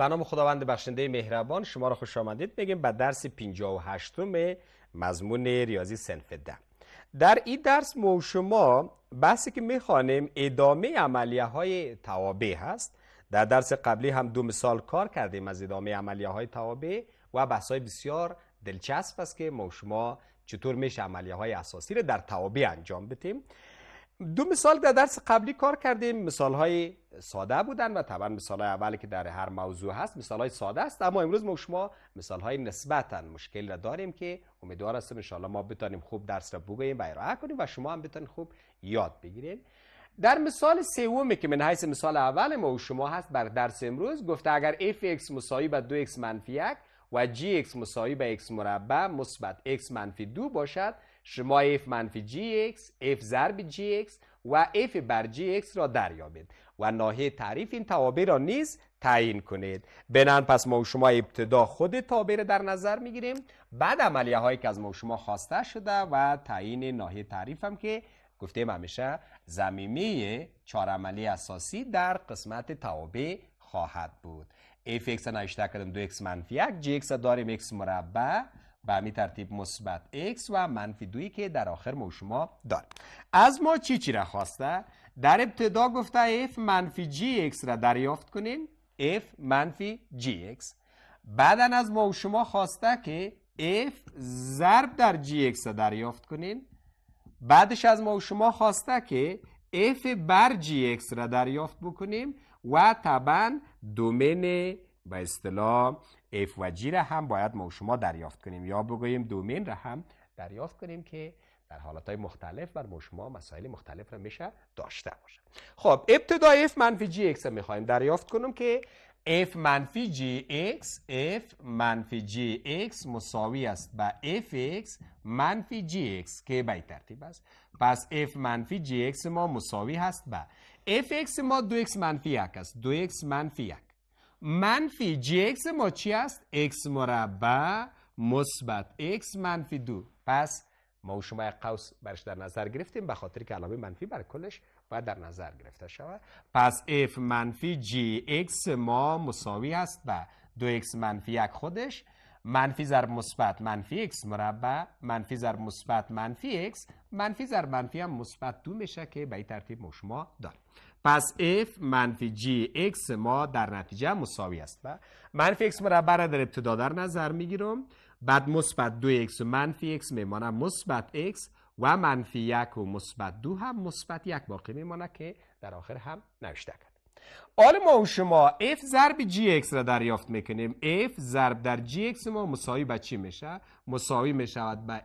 به نام خداوند بخشنده مهربان شما را خوش آمدید میگیم به درس 58 مضمون ریاضی سنف ده در این درس مو شما بحثی که میخوانیم ادامه عملیه های توابع هست در درس قبلی هم دو مثال کار کردیم از ادامه عملیه های توابع و بحث های بسیار دلچسب است که ما شما چطور میشه عملیه های اساسی را در توابع انجام بدیم دو مثال در درس قبلی کار کردیم مثال های ساده بودن و طبعا مثال های اولی که در هر موضوع هست مثال های ساده است اما امروز ما شما مثال های نسبتا مشکل را داریم که امیدوار هستم انشاءالله ما بتانیم خوب درس را بگوییم و ارائه کنیم و شما هم بتانید خوب یاد بگیرید در مثال سومی که من حیث مثال اول ما و شما هست بر درس امروز گفته اگر fx مساوی به 2x منفی 1 و gx مساوی به x مربع مثبت x منفی 2 باشد شما f منفی gx f ضرب gx و f بر gx را دریابید و ناحیه تعریف این توابع را نیز تعیین کنید بنان پس ما و شما ابتدا خود تابع را در نظر میگیریم بعد عملیه هایی که از ما و شما خواسته شده و تعیین ناحیه تعریف هم که گفتیم همیشه زمینه چهار عملی اساسی در قسمت توابع خواهد بود f x نشته کردم 2x منفی 1 gx داریم x مربع به همین ترتیب مثبت x و منفی دویی که در آخر ما شما داریم از ما چی چی را خواسته در ابتدا گفته f منفی g x را دریافت کنیم f منفی GX x بعدا از ما و شما خواسته که f ضرب در GX x را دریافت کنیم بعدش از ما شما خواسته که f بر g x را دریافت بکنیم و طبعا دومین به اصطلاح اف و جی را هم باید ما شما دریافت کنیم یا بگوییم دومین را هم دریافت کنیم که در حالات مختلف بر شما مسائل مختلف را میشه داشته باشه خب ابتدا اف منفی جی اکس را میخواییم دریافت کنم که f منفی GX f منفی GX مساوی است به f x منفی GX x که به ترتیب است پس f منفی GX ما مساوی هست به f x ما 2x منفی 1 است 2x منفی منفی جی اکس ما چی است؟ x مربع مثبت x منفی دو پس ما و شما یک قوس برش در نظر گرفتیم به خاطر که علامه منفی بر کلش باید در نظر گرفته شود پس اف منفی جی اکس ما مساوی است به دو اکس منفی یک خودش منفی زر مثبت منفی x مربع منفی زر مثبت منفی x منفی زر منفی هم مثبت دو میشه که به این ترتیب ما شما داریم پس f منفی g x ما در نتیجه مساوی است و منفی x مربع را در ابتدا در نظر میگیرم بعد مثبت دو x و منفی x میمانه مثبت x و منفی یک و مثبت دو هم مثبت یک باقی میمانه که در آخر هم نوشته کرد ما و شما f ضرب x را دریافت میکنیم f ضرب در gx ما مساوی به چی میشه؟ مساوی میشود به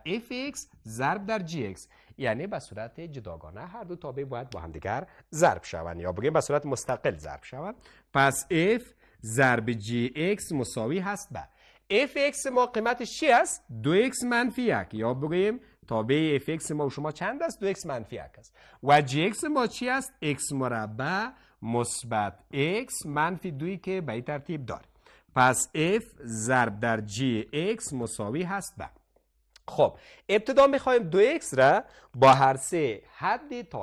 x ضرب در gx یعنی به صورت جداگانه هر دو تابع باید با همدیگر ضرب شوند یا بگیم به صورت مستقل ضرب شوند پس f ضرب gx مساوی هست به fx ما قیمتش چی است 2x منفی 1 یا بگیم تابع fx ما و شما چند است 2x منفی 1 است و gx ما چی است x مربع مثبت x منفی 2 که به این ترتیب داره پس f ضرب در gx مساوی هست به خب ابتدا میخوایم دو x را با هر سه حد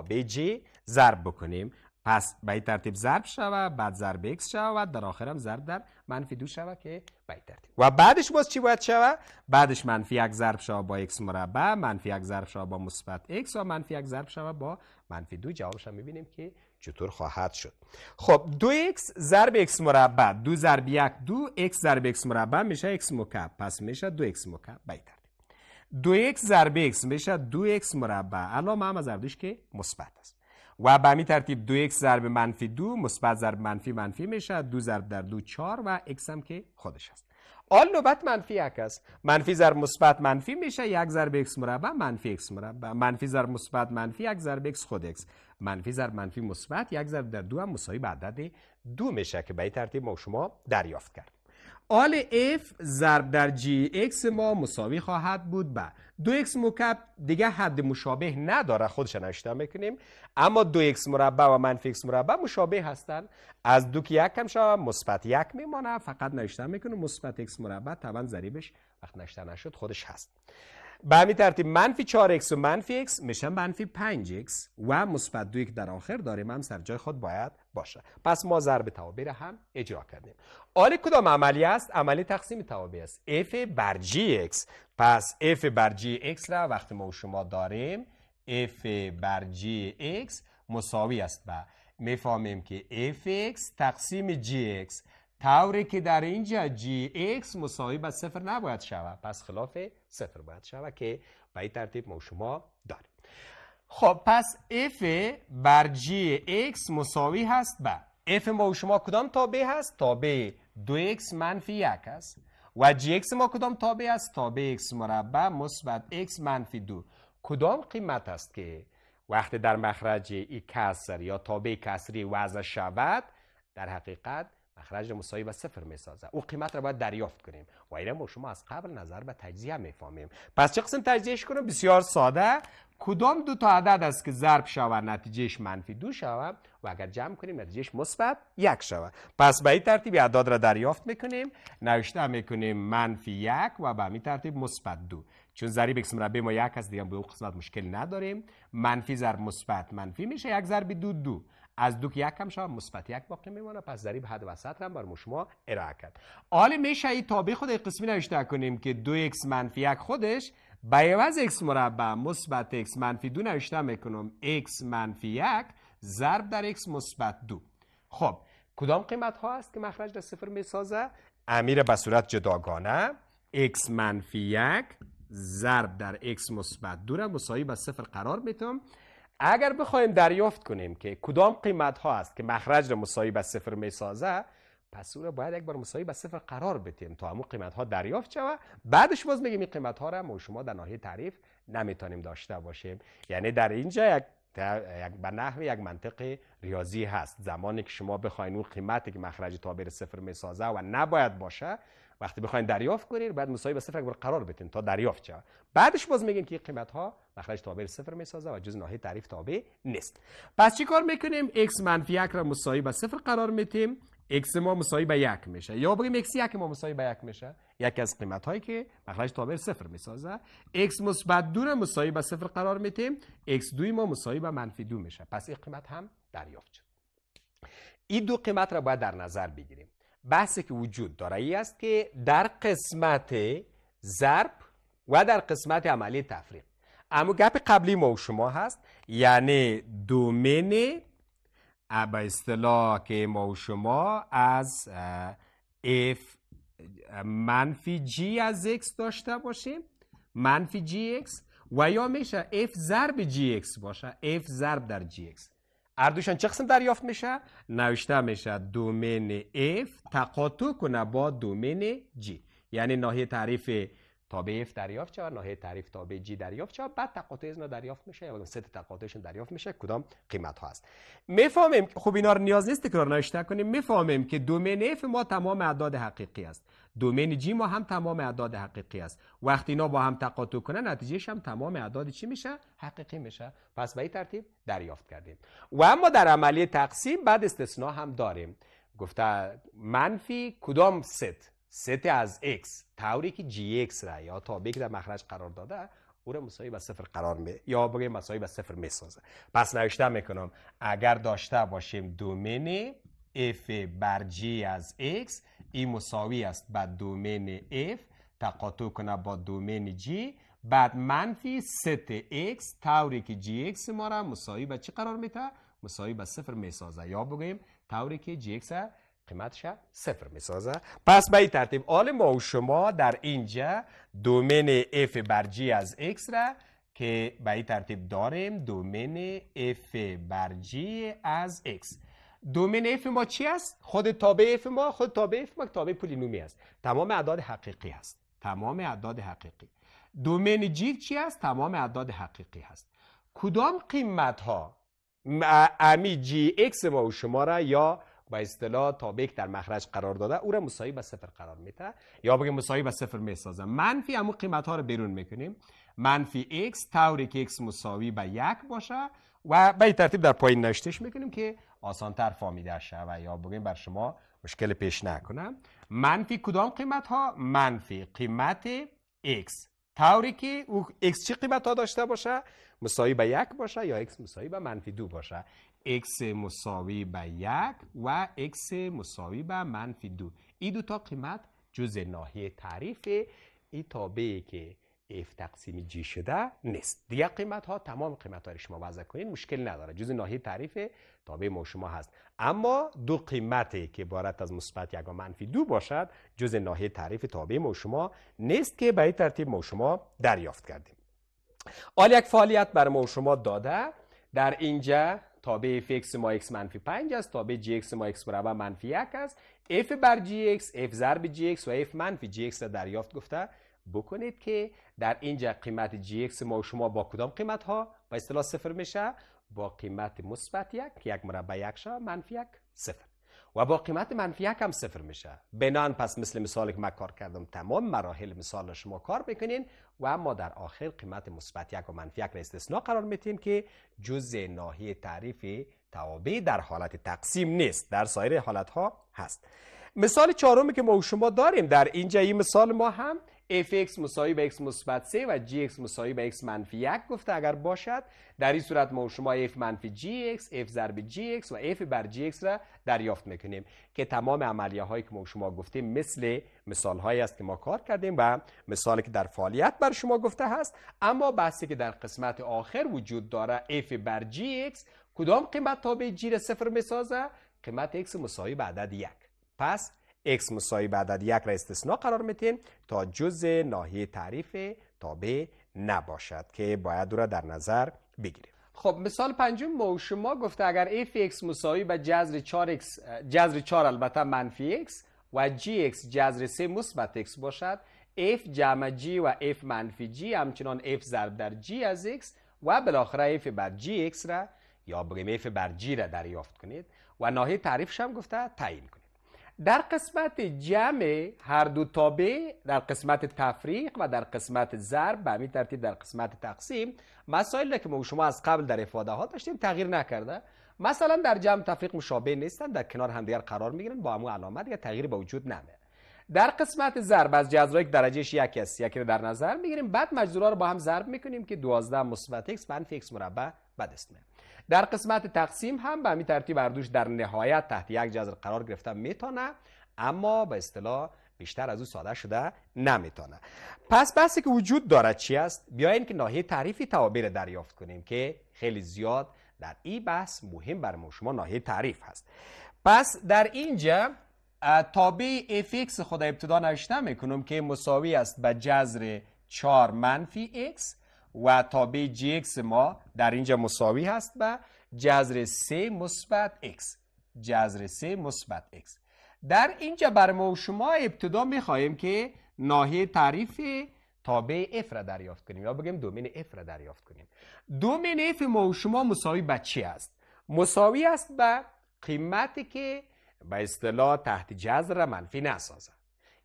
به جی ضرب بکنیم پس به این ترتیب ضرب شوه بعد ضرب x و در آخرم هم ضرب در منفی دو شوه که به ترتیب و بعدش باز چی باید شوه؟ بعدش منفی یک ضرب شوه با x مربع منفی یک ضرب شوه با مثبت x و منفی یک ضرب شوه با منفی دو جوابش هم میبینیم که چطور خواهد شد خب دو x ضرب x مربع دو ضرب یک دو x ضرب x مربع میشه x مکعب پس میشه دو x مکعب به ترتیب دو x ضرب x میشه دو x مربع الان هم از که مثبت است و به همین ترتیب دو x ضرب منفی دو مثبت ضرب منفی منفی میشه دو ضرب در دو چار و x هم که خودش است آل نوبت منفی یک است منفی ضرب مثبت منفی میشه یک ضرب x مربع منفی x مربع منفی ضرب مثبت منفی یک ضرب x خود x منفی ضرب منفی مثبت یک ضرب در دو هم مساوی به عدد دو میشه که به این ترتیب ما شما دریافت کرد آل f ضرب در جی اکس ما مساوی خواهد بود به دو x مکعب دیگه حد مشابه نداره خودش نشته میکنیم اما دو x مربع و منفی اکس مربع مشابه هستن از دو که یک کم شد مثبت یک میمانه فقط نشته میکنه مثبت x مربع طبعا ضریبش وقت نشته نشد خودش هست به همین ترتیب منفی 4x و منفی x میشن منفی 5x و مثبت 2 در آخر داریم هم سر جای خود باید باشه پس ما ضرب توابع را هم اجرا کردیم آل کدام عملی است عملی تقسیم توابع است f بر x. پس f بر x را وقتی ما و شما داریم f بر x مساوی است با میفهمیم که fx تقسیم x. طوری که در اینجا جی x مساوی به صفر نباید شود پس خلاف صفر باید شود که به این ترتیب ما شما داریم خب پس f بر جی مساوی هست به f ما شما کدام تابع هست تابع دو x منفی یک است و جی ما کدام تابع است تابع x مربع مثبت x منفی دو کدام قیمت است که وقتی در مخرج ای کسر یا تابع کسری وضع شود در حقیقت مخرج مساوی به صفر می سازه او قیمت رو باید دریافت کنیم و این ما شما از قبل نظر به تجزیه می فهمیم پس چه قسم تجزیهش کنم؟ بسیار ساده کدام دو تا عدد است که ضرب شود نتیجهش منفی دو شود و اگر جمع کنیم نتیجهش مثبت یک شود پس به این ترتیب اعداد را دریافت میکنیم نوشته میکنیم منفی یک و به این ترتیب مثبت دو چون ضریب به مربع ما یک از دیگه به اون قسمت مشکل نداریم منفی ضرب مثبت منفی میشه یک ضرب دو دو از دوک یک کم شما مثبت یک باقی میمانه پس ضریب حد وسط هم بر شما ارائه کرد حالا میشه این تابع خود قسمی نوشته کنیم که دو x منفی یک خودش به عوض x مربع مثبت x منفی دو نوشته میکنم x منفی یک ضرب در x مثبت دو خب کدام قیمت ها است که مخرج در صفر میسازه امیر به صورت جداگانه x منفی یک ضرب در x مثبت دو را مساوی به صفر قرار میتم اگر بخوایم دریافت کنیم که کدام قیمت ها است که مخرج را مساوی به صفر می سازه پس او باید یک بار مساوی به صفر قرار بدیم تا همون قیمت ها دریافت شود بعدش باز میگیم این قیمت ها را ما شما در ناحیه تعریف نمیتونیم داشته باشیم یعنی در اینجا یک به نحو یک منطق ریاضی هست زمانی که شما بخواین اون قیمتی که مخرج تابع صفر میسازه و نباید باشه وقتی بخواین دریافت کنین بعد مساوی با صفر اگر قرار بدین تا دریافت شه بعدش باز میگیم که قیمت ها مخرج تابع صفر میسازه و جز ناحیه تعریف تابع نیست پس چی کار میکنیم x منفی 1 را مساوی با صفر قرار میدیم x ما مساوی با یک میشه یا بگیم x یک ما مساوی با یک میشه یکی از قیمت هایی که مخرج تابع صفر میسازه x مثبت 2 را مساوی با صفر قرار میدیم x 2 ما مساوی با منفی 2 میشه پس این قیمت هم دریافت شد این دو قیمت را باید در نظر بگیریم بحثی که وجود داره ای است که در قسمت ضرب و در قسمت عملی تفریق اما گپ قبلی ما و شما هست یعنی دومین به اصطلاح که ما و شما از اف منفی جی از x داشته باشیم منفی جی x و یا میشه اف ضرب جی x باشه اف ضرب در جی x اردوشان چه قسم دریافت میشه؟ نوشته میشه دومین F تقاطع کنه با دومین G یعنی ناحیه تعریف تابع F دریافت شد ناحیه تعریف تابع G دریافت شد بعد تقاطع از دریافت میشه یا ست تقاطعشون دریافت میشه کدام قیمت ها هست میفهمیم خب اینا رو نیاز نیست تکرار نوشته کنیم میفهمیم که دومین F ما تمام اعداد حقیقی است دومین جی ما هم تمام اعداد حقیقی است وقتی اینا با هم تقاطع کنه نتیجهش هم تمام اعداد چی میشه حقیقی میشه پس به این ترتیب دریافت کردیم و اما در عملی تقسیم بعد استثناء هم داریم گفته منفی کدام ست ست از x طوری که جی ایکس را یا تابعی که در مخرج قرار داده او را مساوی با صفر قرار می یا بگیم مساوی با صفر میسازه پس نوشته میکنم اگر داشته باشیم دومین f بر g از x این e مساوی است با دومین f تقاطع کنه با دومین g بعد منفی ست x طوری که g x ما را مساوی به چی قرار میده مساوی به صفر میسازه یا بگیم طوری که g x قیمتش صفر میسازه پس به این ترتیب آل ما و شما در اینجا دومین f بر g از x را که به این ترتیب داریم دومین f بر g از x دومین اف ما چی است خود تابع اف ما خود تابع اف ما تابع پولینومی است تمام اعداد حقیقی است تمام اعداد حقیقی دومین جی چی است تمام اعداد حقیقی است کدام قیمت ها امی جی اکس ما و شما را یا با اصطلاح تابع در مخرج قرار داده او را مساوی به صفر قرار میده یا بگه مساوی به صفر میسازه منفی امو قیمت ها رو بیرون میکنیم منفی x طوری که x مساوی به یک باشه و به ترتیب در پایین نشتش میکنیم که آسانتر فامیده شود یا بگیم بر شما مشکل پیش نکنم منفی کدام قیمت ها منفی قیمت x طوری که او x چی قیمت ها داشته باشه مساوی به یک باشه یا x مساوی به منفی دو باشه x مساوی به یک و x مساوی به منفی دو این دو تا قیمت جز ناحیه تعریف ای تابعی که F تقسیم G شده نیست دیگه قیمت ها تمام قیمت های شما وضع کنید مشکل نداره جز ناحیه تعریف تابع ما شما هست اما دو قیمتی که عبارت از مثبت یک و منفی دو باشد جز ناحیه تعریف تابع ما شما نیست که به این ترتیب ما شما دریافت کردیم حال یک فعالیت بر ما شما داده در اینجا تابع fx ما x منفی 5 است تابع gx ما x منفی 1 است f بر gx f ضرب gx و f منفی gx را دریافت گفته بکنید که در اینجا قیمت جی اکس ما و شما با کدام قیمت ها با اصطلاح صفر میشه با قیمت مثبت یک یک مربع یک شا منفی یک صفر و با قیمت منفی یک هم صفر میشه بنان پس مثل مثالی که من کار کردم تمام مراحل مثال شما کار بکنین و اما در آخر قیمت مثبت یک و منفی یک را استثناء قرار میتین که جز ناحیه تعریف توابع در حالت تقسیم نیست در سایر حالت ها هست مثال چهارمی که ما شما داریم در اینجا این مثال ما هم fx مساوی به x مثبت 3 و gx مساوی به x منفی 1 گفته اگر باشد در این صورت ما شما f منفی gx f ضرب gx و f بر gx را دریافت میکنیم که تمام عملیه هایی که ما شما گفتیم مثل مثال هایی است که ما کار کردیم و مثالی که در فعالیت بر شما گفته هست اما بحثی که در قسمت آخر وجود داره f بر gx کدام قیمت تابع g را صفر میسازه قیمت x مساوی به عدد 1 پس x مساوی به عدد یک را استثناء قرار میتین تا جز ناحیه تعریف تابع نباشد که باید او را در نظر بگیریم خب مثال پنجم ما شما گفته اگر f مساوی به جذر 4 x جذر 4 البته منفی x و g x جذر 3 مثبت x باشد f جمع g و f منفی g همچنان f ضرب در g از x و بالاخره f بر g x را یا بگیم f بر g را دریافت کنید و ناحیه تعریفش هم گفته تعیین کنید در قسمت جمع هر دو تابع در قسمت تفریق و در قسمت ضرب به همین ترتیب در قسمت تقسیم مسائل که ما شما از قبل در افاده ها داشتیم تغییر نکرده مثلا در جمع تفریق مشابه نیستن در کنار همدیگر قرار میگیرن با همون علامت یا تغییر به وجود نمیاد در قسمت ضرب از جذر که درجهش یک است یکی در نظر میگیریم بعد مجذورها رو با هم ضرب میکنیم که 12 مثبت x منفی x مربع در قسمت تقسیم هم به همین ترتیب اردوش در نهایت تحت یک جذر قرار گرفته میتونه اما به اصطلاح بیشتر از او ساده شده نمیتونه پس بحثی که وجود دارد چی است بیاین که ناحیه تعریفی توابیر دریافت کنیم که خیلی زیاد در این بحث مهم بر شما ناحیه تعریف هست پس در اینجا تابع fx خود ابتدا نوشته میکنم که مساوی است به جذر 4 منفی x و تابع جی ما در اینجا مساوی هست و جذر 3 مثبت x جذر مثبت x در اینجا بر ما و شما ابتدا میخواهیم که ناحیه تعریف تابع f را دریافت کنیم یا بگیم دومین f را دریافت کنیم دومین اف ما و شما مساوی به چی است مساوی است به قیمتی که به اصطلاح تحت جذر منفی نسازد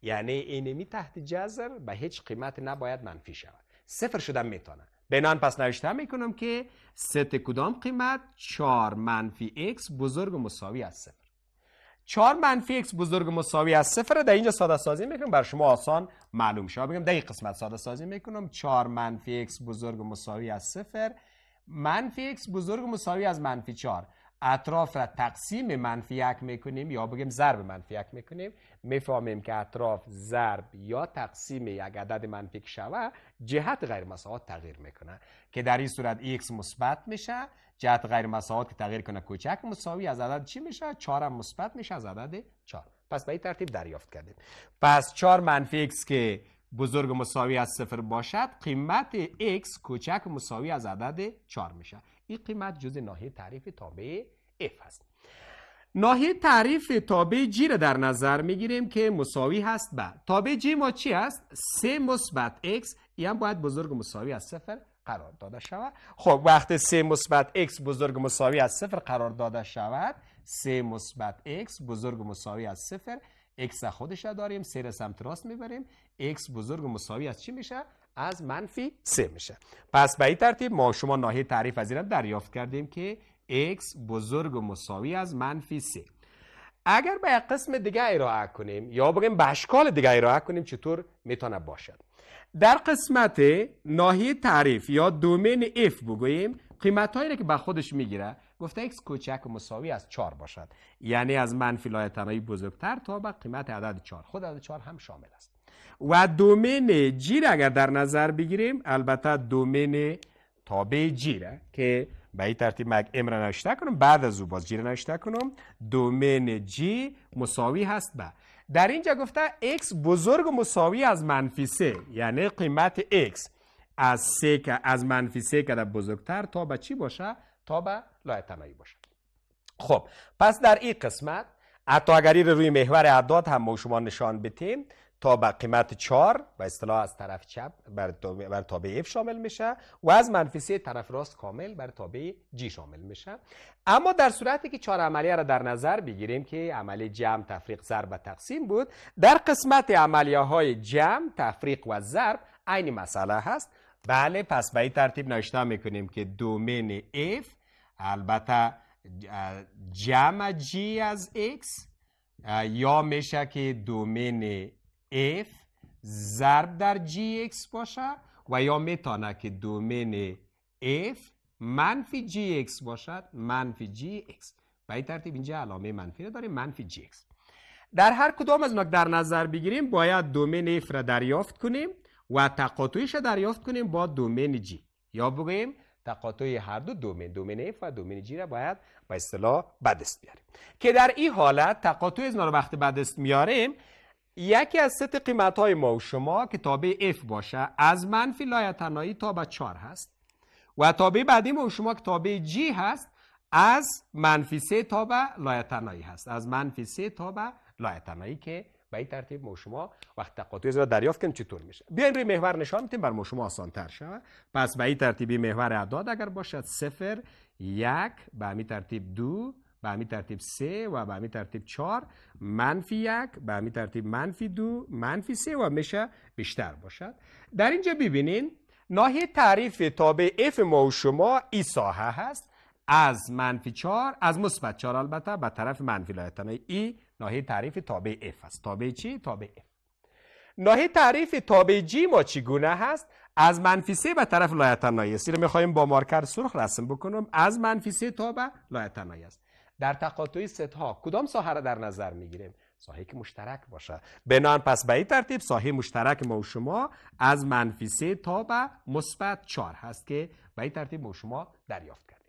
یعنی اینمی تحت جذر به هیچ قیمت نباید منفی شود صفر شدن میتونه بنان پس نوشته میکنم که ست کدام قیمت 4 منفی x بزرگ مساوی از صفر 4 منفی x بزرگ مساوی از صفر در اینجا ساده سازی میکنم بر شما آسان معلوم شه بگم در این قسمت ساده سازی میکنم 4 منفی x بزرگ مساوی از صفر منفی x بزرگ مساوی از منفی 4 اطراف را تقسیم منفی یک میکنیم یا بگیم ضرب منفی یک میکنیم میفهمیم که اطراف ضرب یا تقسیم یک عدد منفی شوه جهت غیر مساحات تغییر میکنه که در این صورت x مثبت میشه جهت غیر مساحات که تغییر کنه کوچک مساوی از عدد چی میشه 4 مثبت میشه از عدد 4 پس به این ترتیب دریافت کردیم پس 4 منفی x که بزرگ مساوی از صفر باشد قیمت x کوچک مساوی از عدد 4 میشه این قیمت جز ناحیه تعریف تابع F هست ناحیه تعریف تابع G را در نظر می گیریم که مساوی هست با تابع G ما چی است؟ 3 مثبت X این هم باید بزرگ مساوی از صفر قرار داده شود خب وقت 3 مثبت X بزرگ مساوی از صفر قرار داده شود 3 مثبت X بزرگ مساوی از صفر X خودش را داریم سر سمت راست میبریم X بزرگ مساوی از چی میشه؟ از منفی 3 میشه پس به این ترتیب ما شما ناحیه تعریف از رو دریافت کردیم که x بزرگ و مساوی از منفی 3 اگر به قسم دیگه ارائه کنیم یا بگیم به اشکال دیگه ارائه کنیم چطور میتونه باشد در قسمت ناحیه تعریف یا دومین f بگوییم قیمت هایی که به خودش میگیره گفته x کوچک و مساوی از 4 باشد یعنی از منفی لایه بزرگتر تا به قیمت عدد 4 خود عدد 4 هم شامل است و دومین جیر اگر در نظر بگیریم البته دومین تابع جیره که به این ترتیب من ام را نوشته کنم بعد از او باز جی را نوشته کنم دومین جی مساوی هست به در اینجا گفته x بزرگ و مساوی از منفی 3 یعنی قیمت x از که از منفی 3 که بزرگتر تا به چی باشه تا به لایتنایی باشه خب پس در این قسمت حتی اگر روی محور اعداد هم شما نشان بتیم تا به قیمت 4 و اصطلاح از طرف چپ بر, بر تابع F شامل میشه و از منفی 3 طرف راست کامل بر تابع G شامل میشه اما در صورتی که چهار عملیه را در نظر بگیریم که عمل جمع تفریق ضرب و تقسیم بود در قسمت عملیه های جمع تفریق و ضرب عین مسئله هست بله پس به این ترتیب نوشته میکنیم که دومین F البته جمع G از X یا میشه که دومین f ضرب در جی اکس باشه و یا میتونه که دومین f منفی جی اکس باشد منفی اکس به این ترتیب اینجا علامه منفی رو داریم منفی gx در هر کدام از نک در نظر بگیریم باید دومین f را دریافت کنیم و تقاطعش را دریافت کنیم با دومین جی یا بگیم تقاطع هر دو دومین دومین f و دومین g را باید به با اصطلاح بدست بیاریم که در این حالت تقاطع از رو وقتی بدست میاریم یکی از ست قیمت های ما و شما که تابع F باشه از منفی لایتنایی تا به 4 هست و تابع بعدی ما و شما که تابع G هست از منفی 3 تا به لایتنایی هست از منفی 3 تا به لایتنایی که به این ترتیب ما و شما وقت تقاطع را دریافت کنیم چطور میشه بیاین روی محور نشان میتیم بر ما شما آسان تر شود پس به این ترتیبی محور اعداد اگر باشد 0 1 به همین ترتیب 2 به همین ترتیب سه و به همین ترتیب 4 منفی یک به همین ترتیب منفی دو منفی سه و میشه بیشتر باشد در اینجا ببینین ناحیه تعریف تابع اف ما و شما ای ساحه هست از منفی 4 از مثبت چهار البته به طرف منفی لایتنه ای ناحیه تعریف تابع اف است تابع چی تابع اف ناحیه تعریف تابع جی ما چگونه هست از منفی سه به طرف لایتنایی است رو میخوایم با مارکر سرخ رسم بکنم از منفی سه تا به لایتنایی است در تقاطع ها کدام ساحه را در نظر گیریم؟ ساحه که مشترک باشه بنان پس به این ترتیب ساحه مشترک ما و شما از منفی 3 تا به مثبت 4 هست که به این ترتیب ما و شما دریافت کردیم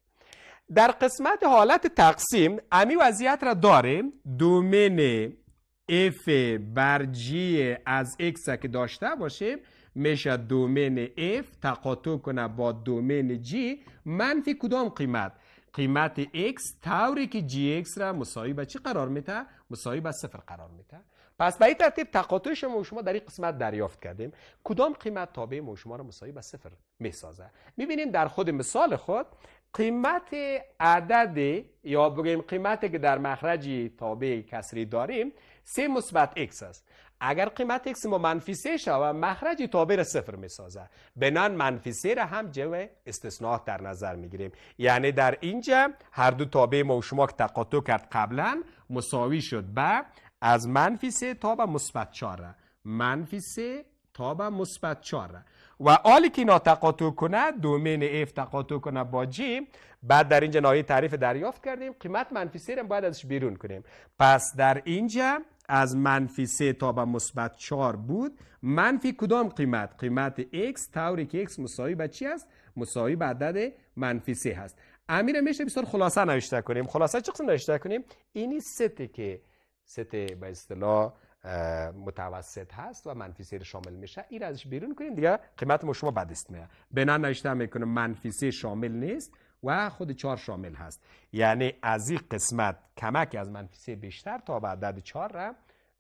در قسمت حالت تقسیم امی وضعیت را داریم دومین اف بر جی از اکس که داشته باشیم میشه دومین اف تقاطع کنه با دومین جی منفی کدام قیمت قیمت x طوری که gx را مساوی به چی قرار میده مساوی به صفر قرار میده پس به این ترتیب تقاطع شما شما در این قسمت دریافت کردیم کدام قیمت تابع ما شما را مساوی به صفر میسازه میبینیم در خود مثال خود قیمت عدد یا بگیم قیمتی که در مخرج تابع کسری داریم 3 مثبت x است اگر قیمت x ما منفی شود مخرج تابع را صفر می سازد بنان منفی 3 را هم جو استثناء در نظر می گیریم یعنی در اینجا هر دو تابع ما و شما که تقاطع کرد قبلا مساوی شد به از منفی 3 تا به مثبت 4 منفی 3 تا به مثبت 4 و آلی که اینا تقاطع کنه دومین F تقاطع کنه با جی بعد در اینجا نهایی تعریف دریافت کردیم قیمت منفی 3 باید ازش بیرون کنیم پس در اینجا از منفی 3 تا به مثبت 4 بود منفی کدام قیمت قیمت x طوری که x مساوی به چی است مساوی به عدد منفی 3 هست امیر میشه بسیار خلاصه نوشته کنیم خلاصه چه قسم نوشته کنیم اینی سته که ست به اصطلاح متوسط هست و منفی 3 شامل میشه این ازش بیرون کنیم دیگه قیمت ما شما بدست میاد بنا نوشته میکنه منفی 3 شامل نیست و خود چهار شامل هست یعنی از این قسمت کمک از منفی بیشتر تا به عدد چهار را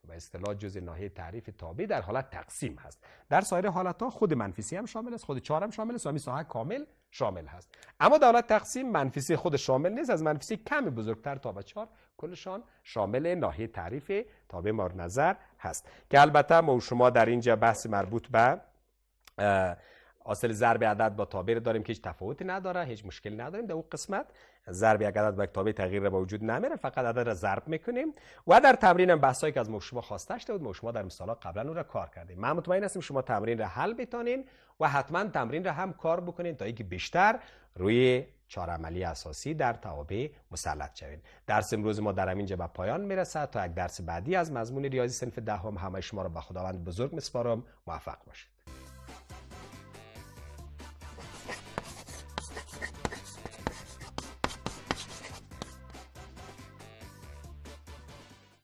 و اصطلاح جز ناحیه تعریف تابع در حالت تقسیم هست در سایر حالت ها خود منفیسی هم شامل است خود چهار هم شامل است و ساحه کامل شامل هست اما در حالت تقسیم منفیسی خود شامل نیست از منفیسی کم بزرگتر تا به چهار کلشان شامل ناحیه تعریف تابع مار نظر هست که البته ما و شما در اینجا بحث مربوط به حاصل ضرب عدد با تابع داریم که هیچ تفاوتی نداره هیچ مشکلی نداریم در اون قسمت ضرب یک عدد با یک تابع تغییر با وجود نمیره فقط عدد را ضرب میکنیم و در تمرین هم بحثایی که از شما خواسته شده بود شما در مثالا قبلا اون را کار کردیم من مطمئن هستیم شما تمرین را حل بتانین و حتما تمرین را هم کار بکنین تا اینکه بیشتر روی چهار عملی اساسی در توابع مسلط شوید درس امروز ما در همینجا به پایان میرسه تا یک درس بعدی از مضمون ریاضی صنف دهم همه شما را به خداوند بزرگ میسپارم موفق باشید